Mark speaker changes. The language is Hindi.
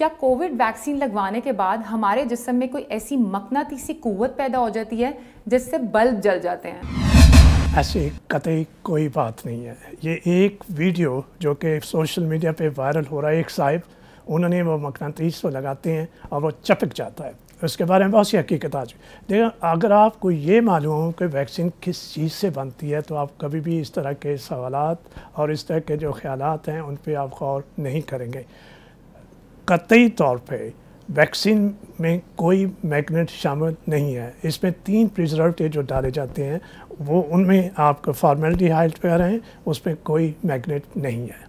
Speaker 1: क्या कोविड वैक्सीन लगवाने के बाद हमारे जिसम में कोई ऐसी मकनातीसी क़ुत पैदा हो जाती है जिससे बल्ब जल जाते हैं
Speaker 2: ऐसी कतई कोई बात नहीं है ये एक वीडियो जो कि सोशल मीडिया पे वायरल हो रहा है एक साहिब उन्होंने वो मकनातीस को लगाते हैं और वो चपक जाता है उसके बारे में बहुत सी हकीकत आज देखो अगर आपको ये मालूम हो कि वैक्सीन किस चीज़ से बनती है तो आप कभी भी इस तरह के सवाल और इस तरह के जो ख्याल हैं उन पर आप गौर नहीं करेंगे कतई तौर पर वैक्सीन में कोई मैग्नेट शामिल नहीं है इसमें तीन प्रिजर्वटिव जो डाले जाते हैं वो उनमें आपका फॉर्मेलिटी हाइट पर हैं उसमें कोई मैग्नेट नहीं है